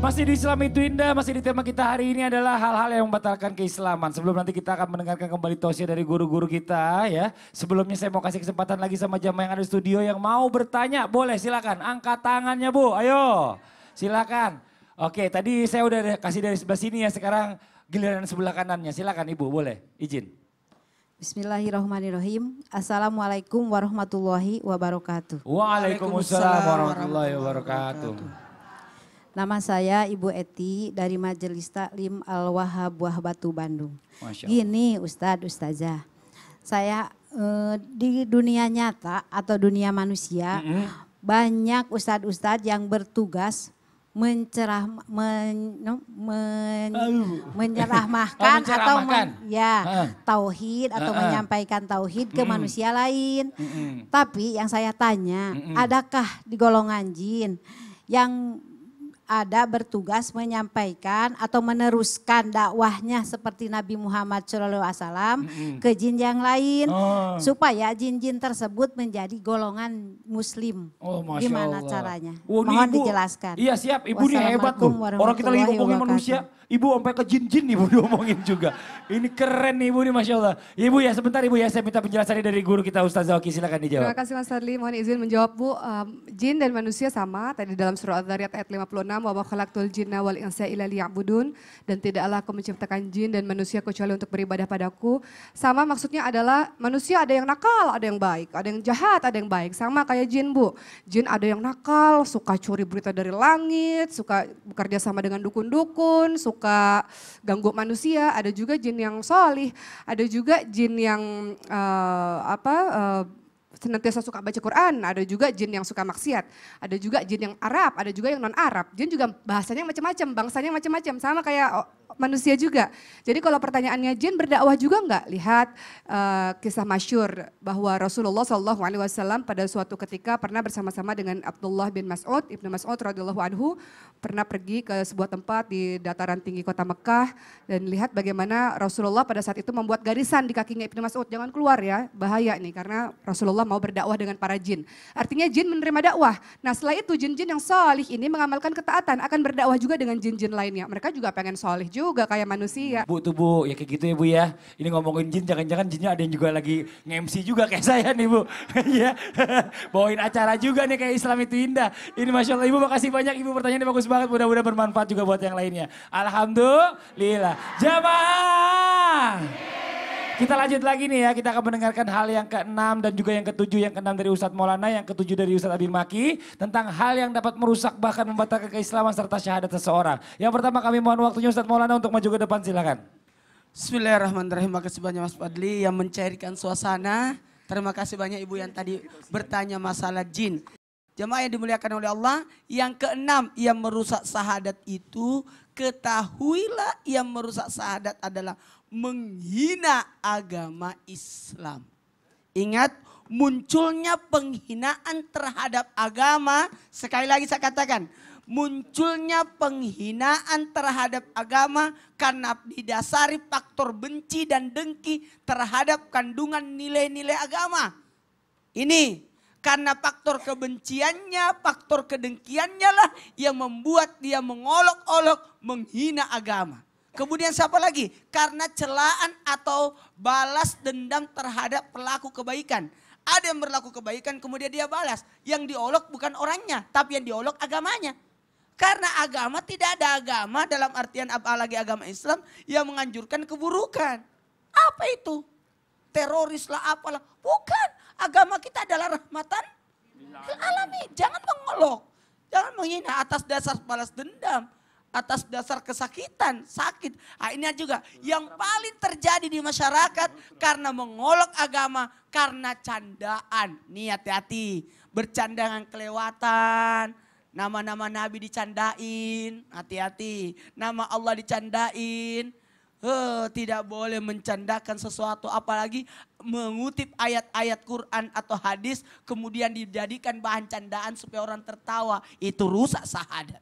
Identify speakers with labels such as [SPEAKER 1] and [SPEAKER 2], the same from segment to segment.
[SPEAKER 1] Masih di Islam itu indah, masih di tema kita hari ini adalah hal-hal yang membatalkan keislaman. Sebelum nanti kita akan mendengarkan kembali tosia dari guru-guru kita ya. Sebelumnya saya mau kasih kesempatan lagi sama jamaah yang ada di studio yang mau bertanya. Boleh silakan, angkat tangannya Bu, ayo. Silakan. Oke, tadi saya udah kasih dari sebelah sini ya, sekarang Giliran sebelah kanannya, silakan Ibu, boleh, izin.
[SPEAKER 2] Bismillahirrahmanirrahim. Assalamualaikum warahmatullahi wabarakatuh. Waalaikumsalam warahmatullahi
[SPEAKER 1] wabarakatuh.
[SPEAKER 2] Nama saya Ibu Eti dari Majelis Taklim Al-Wahab Wahbatu Bandung. Gini Ustadz, Ustazah. Saya eh, di dunia nyata atau dunia manusia mm -hmm. banyak ustadz-ustadz yang bertugas mencerah men, men, menyerahmahkan oh, atau men, ya uh. tauhid atau uh, uh. menyampaikan tauhid ke mm. manusia lain. Mm -mm. Tapi yang saya tanya, mm -mm. adakah di golongan jin yang ada bertugas menyampaikan atau meneruskan dakwahnya seperti Nabi Muhammad SAW Alaihi hmm ke jin yang lain oh. supaya jin-jin tersebut menjadi golongan muslim. Oh, Masya Gimana Allah. caranya? Oh, Mohon ibu, dijelaskan. Iya siap, ibu ini hebat tuh. Orang kita lagi ngomongin manusia,
[SPEAKER 1] ibu sampai ke jin-jin ibu diomongin juga. Ini keren nih ibu ini, Masya Allah. Ya, ibu ya sebentar ibu ya saya minta penjelasannya dari guru kita Ustaz Zawaki silakan dijawab. Terima
[SPEAKER 3] kasih Mas Fadli, mohon izin menjawab Bu. Um, jin dan manusia sama tadi dalam surah Al-Dhariyat ayat 56 Naam wa khalaqtul jinna wal insa illa liya'budun dan tidaklah aku menciptakan jin dan manusia kecuali untuk beribadah padaku. Sama maksudnya adalah manusia ada yang nakal, ada yang baik, ada yang jahat, ada yang baik. Sama kayak jin, Bu. Jin ada yang nakal, suka curi berita dari langit, suka bekerja sama dengan dukun-dukun, suka ganggu manusia, ada juga jin yang solih, ada juga jin yang uh, apa uh, senantiasa suka baca Quran, ada juga jin yang suka maksiat, ada juga jin yang Arab, ada juga yang non Arab. Jin juga bahasanya macam-macam, bangsanya macam-macam, sama kayak manusia juga. Jadi kalau pertanyaannya jin berdakwah juga enggak? Lihat uh, kisah masyur bahwa Rasulullah Shallallahu Alaihi Wasallam pada suatu ketika pernah bersama-sama dengan Abdullah bin Mas'ud, ibnu Mas'ud radhiyallahu anhu pernah pergi ke sebuah tempat di dataran tinggi kota Mekah dan lihat bagaimana Rasulullah pada saat itu membuat garisan di kakinya ibnu Mas'ud. Jangan keluar ya, bahaya nih karena Rasulullah Rasulullah mau berdakwah dengan para jin. Artinya jin menerima dakwah. Nah setelah itu jin-jin yang solih ini mengamalkan ketaatan akan berdakwah juga dengan jin-jin lainnya. Mereka juga pengen solih juga kayak manusia.
[SPEAKER 1] Bu tuh bu ya kayak gitu ya bu ya. Ini ngomongin jin jangan-jangan jinnya ada yang juga lagi nge-MC juga kayak saya nih bu. ya Bawain acara juga nih kayak Islam itu indah. Ini Masya Allah ibu makasih banyak ibu pertanyaannya bagus banget. Mudah-mudahan bermanfaat juga buat yang lainnya. Alhamdulillah. Jamaah. Kita lanjut lagi nih ya, kita akan mendengarkan hal yang keenam dan juga yang ketujuh. Yang keenam dari Ustadz Maulana, yang ketujuh dari Ustadz Abimaki Maki. Tentang hal yang dapat merusak bahkan membatalkan keislaman serta syahadat seseorang. Yang pertama kami mohon waktunya Ustadz Maulana untuk maju ke depan silakan.
[SPEAKER 4] Bismillahirrahmanirrahim. kasih banyak Mas Padli yang mencairkan suasana. Terima kasih banyak Ibu yang tadi bertanya masalah jin. Jemaah yang dimuliakan oleh Allah, yang keenam yang merusak sahadat itu, ketahuilah yang merusak sahadat adalah menghina agama Islam. Ingat munculnya penghinaan terhadap agama, sekali lagi saya katakan, munculnya penghinaan terhadap agama karena didasari faktor benci dan dengki terhadap kandungan nilai-nilai agama. Ini karena faktor kebenciannya, faktor kedengkiannya lah yang membuat dia mengolok-olok, menghina agama. Kemudian siapa lagi? Karena celaan atau balas dendam terhadap pelaku kebaikan. Ada yang berlaku kebaikan kemudian dia balas. Yang diolok bukan orangnya, tapi yang diolok agamanya. Karena agama tidak ada agama dalam artian apalagi agama Islam yang menganjurkan keburukan. Apa itu? Teroris lah apalah. Bukan. Agama kita adalah rahmatan alami. Jangan mengolok. Jangan menghina atas dasar balas dendam. Atas dasar kesakitan, sakit. Nah, ini juga yang paling terjadi di masyarakat karena mengolok agama, karena candaan. Nih hati-hati, bercandangan kelewatan, nama-nama Nabi dicandain, hati-hati. Nama Allah dicandain, Oh, tidak boleh mencandakan sesuatu apalagi mengutip ayat-ayat Quran atau hadis kemudian dijadikan bahan candaan supaya orang tertawa itu rusak sahadat.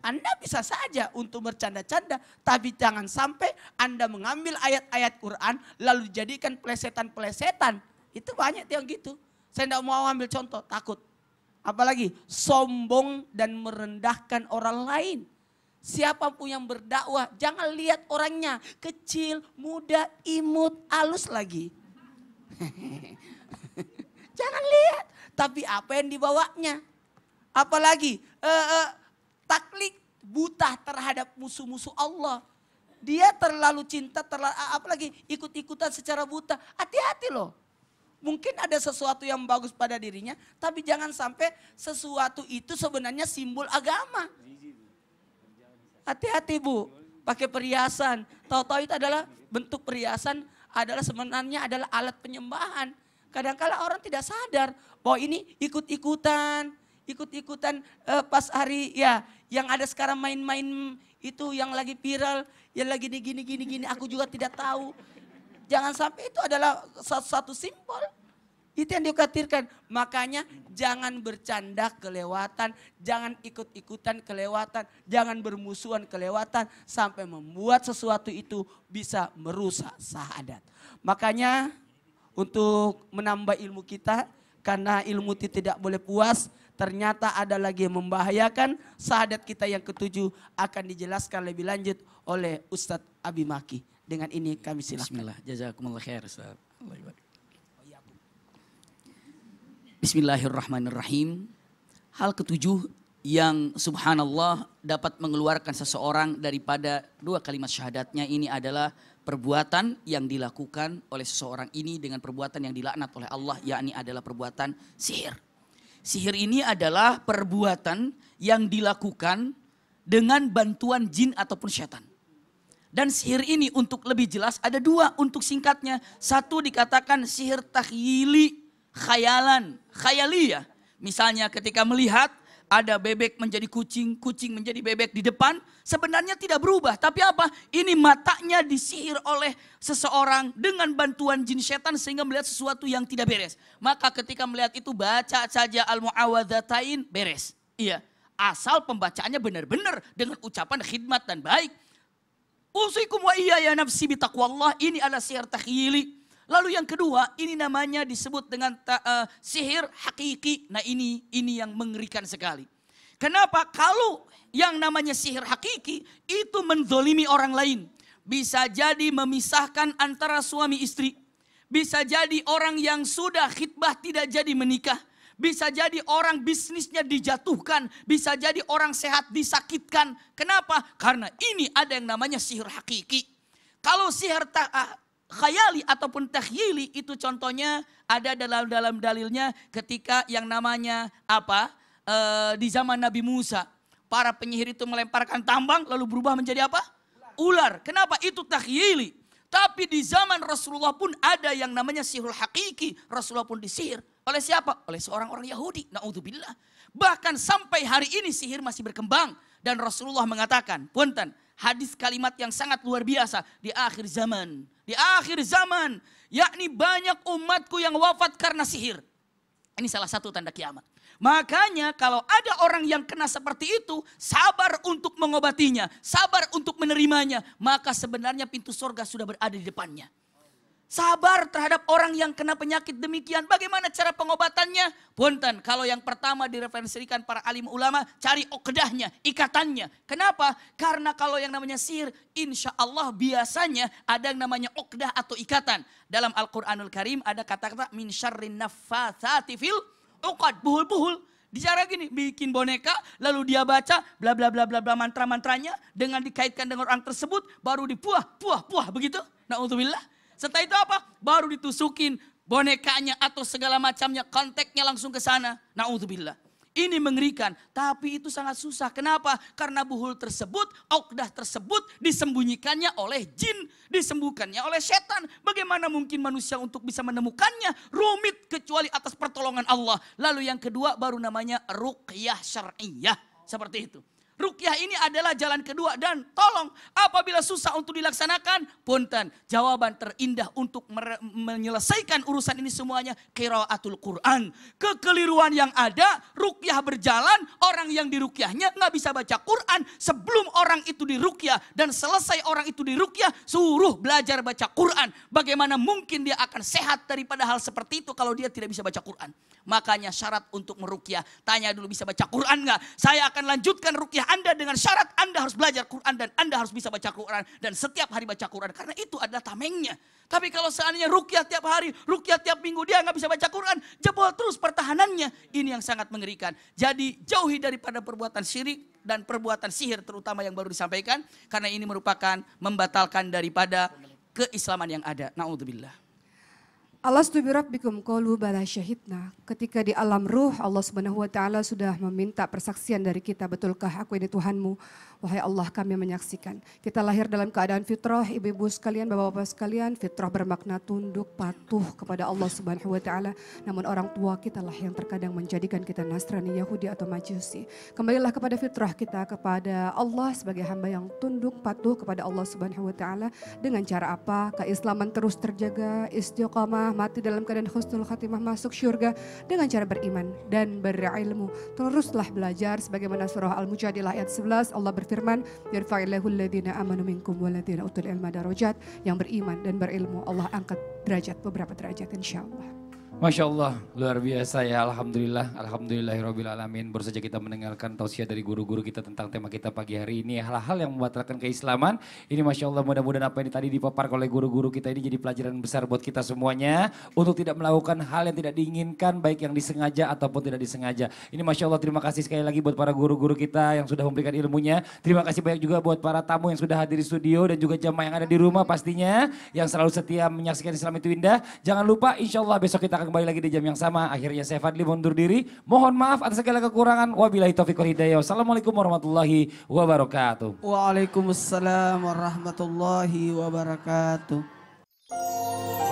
[SPEAKER 4] Anda bisa saja untuk bercanda-canda tapi jangan sampai Anda mengambil ayat-ayat Quran lalu dijadikan pelesetan-pelesetan. Itu banyak yang gitu. Saya tidak mau ambil contoh, takut. Apalagi sombong dan merendahkan orang lain. Siapapun yang berdakwah, jangan lihat orangnya kecil, muda, imut, alus lagi. jangan lihat, tapi apa yang dibawanya? Apalagi eh, eh, taklik buta terhadap musuh-musuh Allah. Dia terlalu cinta, terlalu, apalagi ikut-ikutan secara buta. Hati-hati loh. Mungkin ada sesuatu yang bagus pada dirinya, tapi jangan sampai sesuatu itu sebenarnya simbol agama. Hati-hati bu, pakai perhiasan. Tahu-tahu itu adalah bentuk perhiasan adalah sebenarnya adalah alat penyembahan. Kadang-kala orang tidak sadar bahwa ini ikut-ikutan, ikut-ikutan uh, pas hari ya yang ada sekarang main-main itu yang lagi viral, yang lagi gini gini gini gini aku juga tidak tahu. Jangan sampai itu adalah satu, -satu simbol itu yang dikhawatirkan. Makanya jangan bercanda kelewatan, jangan ikut-ikutan kelewatan, jangan bermusuhan kelewatan sampai membuat sesuatu itu bisa merusak sahadat. Makanya untuk menambah ilmu kita karena ilmu itu tidak boleh puas, ternyata ada lagi yang membahayakan sahadat kita yang ketujuh akan dijelaskan lebih lanjut oleh Ustadz Abi Maki. Dengan
[SPEAKER 5] ini kami silakan. Bismillah, jazakumullah khair Ustaz. Bismillahirrahmanirrahim. Hal ketujuh yang subhanallah dapat mengeluarkan seseorang daripada dua kalimat syahadatnya ini adalah perbuatan yang dilakukan oleh seseorang ini dengan perbuatan yang dilaknat oleh Allah yakni adalah perbuatan sihir. Sihir ini adalah perbuatan yang dilakukan dengan bantuan jin ataupun setan. Dan sihir ini untuk lebih jelas ada dua untuk singkatnya. Satu dikatakan sihir takhyili khayalan, khayalia. Misalnya ketika melihat ada bebek menjadi kucing, kucing menjadi bebek di depan, sebenarnya tidak berubah. Tapi apa? Ini matanya disihir oleh seseorang dengan bantuan jin setan sehingga melihat sesuatu yang tidak beres. Maka ketika melihat itu baca saja al-mu'awadzatain beres. Iya, asal pembacaannya benar-benar dengan ucapan khidmat dan baik. Usikum wa iya ya nafsi Allah. ini adalah sihir takhili. Lalu yang kedua, ini namanya disebut dengan ta, uh, sihir hakiki. Nah ini ini yang mengerikan sekali. Kenapa? Kalau yang namanya sihir hakiki itu mendolimi orang lain. Bisa jadi memisahkan antara suami istri. Bisa jadi orang yang sudah khidbah tidak jadi menikah. Bisa jadi orang bisnisnya dijatuhkan. Bisa jadi orang sehat disakitkan. Kenapa? Karena ini ada yang namanya sihir hakiki. Kalau sihir ah, khayali ataupun takhyili itu contohnya ada dalam dalam dalilnya ketika yang namanya apa? E, di zaman Nabi Musa, para penyihir itu melemparkan tambang lalu berubah menjadi apa? Ular. Kenapa? Itu takhyili. Tapi di zaman Rasulullah pun ada yang namanya sihir hakiki. Rasulullah pun disihir. Oleh siapa? Oleh seorang orang Yahudi. Na'udzubillah. Bahkan sampai hari ini sihir masih berkembang. Dan Rasulullah mengatakan, punten, hadis kalimat yang sangat luar biasa di akhir zaman. Di akhir zaman, yakni banyak umatku yang wafat karena sihir. Ini salah satu tanda kiamat. Makanya kalau ada orang yang kena seperti itu, sabar untuk mengobatinya, sabar untuk menerimanya, maka sebenarnya pintu surga sudah berada di depannya. Sabar terhadap orang yang kena penyakit demikian. Bagaimana cara pengobatannya? Punten, kalau yang pertama direferensikan para alim ulama, cari okedahnya, ikatannya. Kenapa? Karena kalau yang namanya sihir, insya Allah biasanya ada yang namanya okedah atau ikatan. Dalam Al-Quranul Karim ada kata-kata min syarrin naffathati fil uqad, buhul-buhul. Dicara gini, bikin boneka, lalu dia baca bla bla bla bla bla mantra-mantranya dengan dikaitkan dengan orang tersebut, baru dipuah, puah, puah begitu. Naudzubillah. Setelah itu apa? Baru ditusukin bonekanya atau segala macamnya, kontaknya langsung ke sana. Nauzubillah. Ini mengerikan, tapi itu sangat susah. Kenapa? Karena buhul tersebut, okdah tersebut disembunyikannya oleh jin, disembuhkannya oleh setan. Bagaimana mungkin manusia untuk bisa menemukannya? Rumit kecuali atas pertolongan Allah. Lalu yang kedua baru namanya ruqyah syar'iyah. Seperti itu. Rukyah ini adalah jalan kedua dan tolong apabila susah untuk dilaksanakan, punten. Jawaban terindah untuk menyelesaikan urusan ini semuanya qiraatul Quran. Kekeliruan yang ada, rukyah berjalan, orang yang dirukyahnya nggak bisa baca Quran. Sebelum orang itu dirukyah dan selesai orang itu dirukyah, suruh belajar baca Quran. Bagaimana mungkin dia akan sehat daripada hal seperti itu kalau dia tidak bisa baca Quran? Makanya syarat untuk merukyah, tanya dulu bisa baca Quran nggak? Saya akan lanjutkan rukyah anda dengan syarat Anda harus belajar Quran dan Anda harus bisa baca Quran dan setiap hari baca Quran karena itu adalah tamengnya. Tapi kalau seandainya rukyat tiap hari, rukyat tiap minggu dia nggak bisa baca Quran, jebol terus pertahanannya. Ini yang sangat mengerikan. Jadi jauhi daripada perbuatan syirik dan perbuatan sihir terutama yang baru disampaikan karena ini merupakan membatalkan daripada keislaman yang ada. Nauzubillah.
[SPEAKER 3] Allah bi qalu bala syahidna. Ketika di alam ruh Allah Subhanahu wa taala sudah meminta persaksian dari kita, betulkah aku ini Tuhanmu? Wahai Allah, kami menyaksikan. Kita lahir dalam keadaan fitrah, ibu-ibu sekalian, bapak-bapak sekalian, fitrah bermakna tunduk, patuh kepada Allah Subhanahu wa taala. Namun orang tua kita lah yang terkadang menjadikan kita Nasrani, Yahudi atau Majusi. Kembalilah kepada fitrah kita kepada Allah sebagai hamba yang tunduk, patuh kepada Allah Subhanahu wa taala. Dengan cara apa? Keislaman terus terjaga, istiqamah mati dalam keadaan khusnul khatimah, masuk syurga dengan cara beriman dan berilmu. Teruslah belajar sebagaimana surah Al-Mujadilah ayat 11 Allah berfirman, Yang beriman dan berilmu Allah angkat derajat beberapa derajat insyaallah.
[SPEAKER 1] Masya Allah, luar biasa ya. Alhamdulillah, Alhamdulillah, alamin. Baru saja kita mendengarkan tausiah dari guru-guru kita tentang tema kita pagi hari ini. Hal-hal yang membatalkan keislaman. Ini Masya Allah mudah-mudahan apa yang tadi dipapar oleh guru-guru kita ini jadi pelajaran besar buat kita semuanya. Untuk tidak melakukan hal yang tidak diinginkan, baik yang disengaja ataupun tidak disengaja. Ini Masya Allah terima kasih sekali lagi buat para guru-guru kita yang sudah memberikan ilmunya. Terima kasih banyak juga buat para tamu yang sudah hadir di studio dan juga jamaah yang ada di rumah pastinya. Yang selalu setia menyaksikan Islam itu indah. Jangan lupa insya Allah besok kita akan kembali lagi di jam yang sama. Akhirnya saya Fadli mundur diri. Mohon maaf atas segala kekurangan. Wabillahi taufiq wal hidayah. assalamualaikum warahmatullahi wabarakatuh.
[SPEAKER 4] Waalaikumsalam warahmatullahi wabarakatuh.